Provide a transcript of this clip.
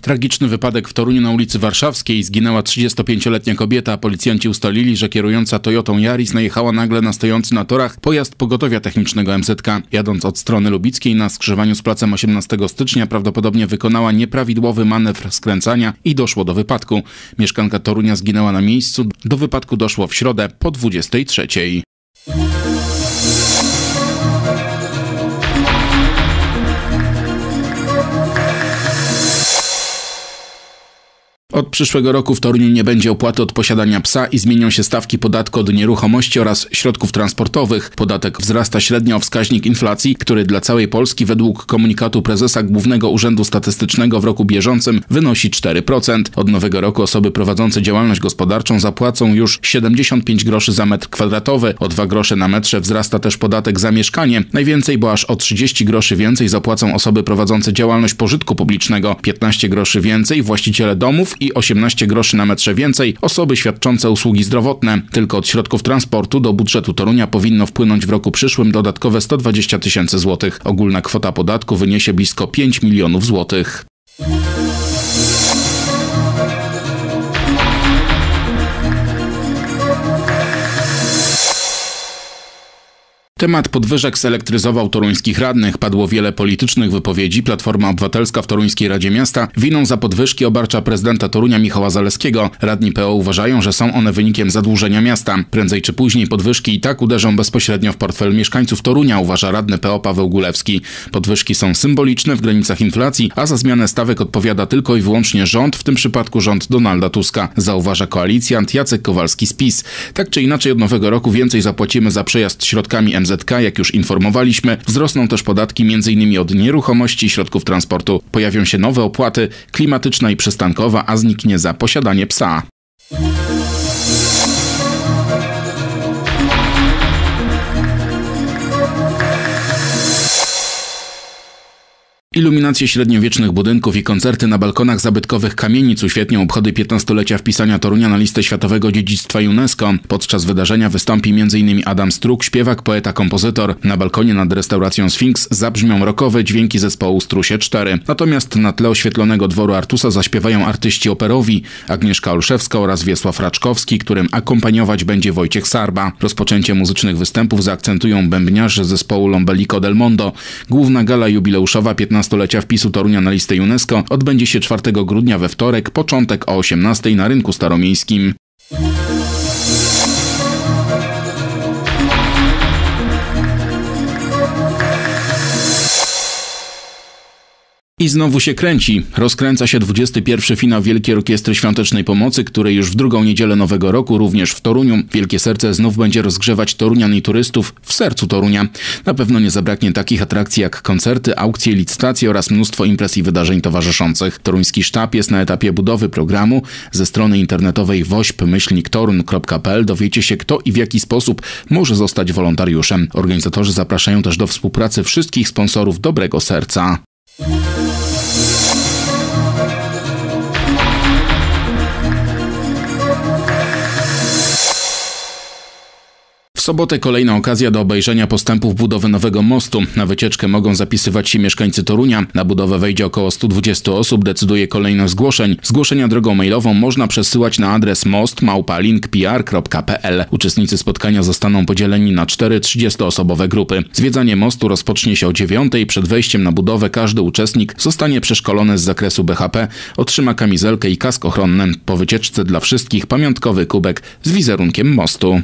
Tragiczny wypadek w Toruniu na ulicy Warszawskiej. Zginęła 35-letnia kobieta. Policjanci ustalili, że kierująca Toyotą Yaris najechała nagle na stojący na torach pojazd pogotowia technicznego MZK. Jadąc od strony lubickiej na skrzyżowaniu z placem 18 stycznia prawdopodobnie wykonała nieprawidłowy manewr skręcania i doszło do wypadku. Mieszkanka Torunia zginęła na miejscu. Do wypadku doszło w środę po 23. Od przyszłego roku w Toruniu nie będzie opłaty od posiadania psa i zmienią się stawki podatku od nieruchomości oraz środków transportowych. Podatek wzrasta średnio o wskaźnik inflacji, który dla całej Polski według komunikatu prezesa Głównego Urzędu Statystycznego w roku bieżącym wynosi 4%. Od nowego roku osoby prowadzące działalność gospodarczą zapłacą już 75 groszy za metr kwadratowy. O 2 grosze na metrze wzrasta też podatek za mieszkanie. Najwięcej, bo aż o 30 groszy więcej zapłacą osoby prowadzące działalność pożytku publicznego, 15 groszy więcej właściciele domów, i 18 groszy na metrze więcej osoby świadczące usługi zdrowotne. Tylko od środków transportu do budżetu Torunia powinno wpłynąć w roku przyszłym dodatkowe 120 tysięcy złotych. Ogólna kwota podatku wyniesie blisko 5 milionów złotych. Temat podwyżek selektryzował toruńskich radnych. Padło wiele politycznych wypowiedzi. Platforma Obywatelska w Toruńskiej Radzie Miasta winą za podwyżki obarcza prezydenta Torunia Michała Zaleskiego. Radni PO uważają, że są one wynikiem zadłużenia miasta. Prędzej czy później podwyżki i tak uderzą bezpośrednio w portfel mieszkańców Torunia, uważa radny PO Paweł Gulewski. Podwyżki są symboliczne w granicach inflacji, a za zmianę stawek odpowiada tylko i wyłącznie rząd, w tym przypadku rząd Donalda Tuska, zauważa koalicjant Jacek Kowalski z PiS. Tak czy inaczej od nowego roku więcej zapłacimy za przejazd środkami MZ jak już informowaliśmy. Wzrosną też podatki m.in. od nieruchomości, i środków transportu. Pojawią się nowe opłaty, klimatyczna i przystankowa, a zniknie za posiadanie psa. Iluminacje średniowiecznych budynków i koncerty na balkonach zabytkowych kamienic uświetnią obchody 15-lecia wpisania Torunia na listę światowego dziedzictwa UNESCO. Podczas wydarzenia wystąpi m.in. Adam Struk, śpiewak, poeta, kompozytor. Na balkonie nad restauracją Sfinks zabrzmią rokowe dźwięki zespołu Strusie 4. Natomiast na tle oświetlonego dworu Artusa zaśpiewają artyści operowi Agnieszka Olszewska oraz Wiesław Raczkowski, którym akompaniować będzie Wojciech Sarba. Rozpoczęcie muzycznych występów zaakcentują bębniarze zespołu Lombelico del Mondo. Główna gala jubileuszowa 15 15-lecia wpisu Torunia na listę UNESCO odbędzie się 4 grudnia we wtorek, początek o 18 na rynku staromiejskim. I znowu się kręci. Rozkręca się 21 finał Wielkiej Orkiestry Świątecznej Pomocy, który już w drugą niedzielę Nowego Roku, również w Toruniu, Wielkie Serce znów będzie rozgrzewać Torunian i turystów w sercu Torunia. Na pewno nie zabraknie takich atrakcji jak koncerty, aukcje, licytacje oraz mnóstwo imprez i wydarzeń towarzyszących. Toruński sztab jest na etapie budowy programu. Ze strony internetowej wośp-torun.pl dowiecie się kto i w jaki sposób może zostać wolontariuszem. Organizatorzy zapraszają też do współpracy wszystkich sponsorów Dobrego Serca. W sobotę kolejna okazja do obejrzenia postępów budowy nowego mostu. Na wycieczkę mogą zapisywać się mieszkańcy Torunia. Na budowę wejdzie około 120 osób, decyduje kolejność zgłoszeń. Zgłoszenia drogą mailową można przesyłać na adres most.linkpr.pl. Uczestnicy spotkania zostaną podzieleni na cztery 30-osobowe grupy. Zwiedzanie mostu rozpocznie się o 9. Przed wejściem na budowę każdy uczestnik zostanie przeszkolony z zakresu BHP, otrzyma kamizelkę i kask ochronny. Po wycieczce dla wszystkich pamiątkowy kubek z wizerunkiem mostu.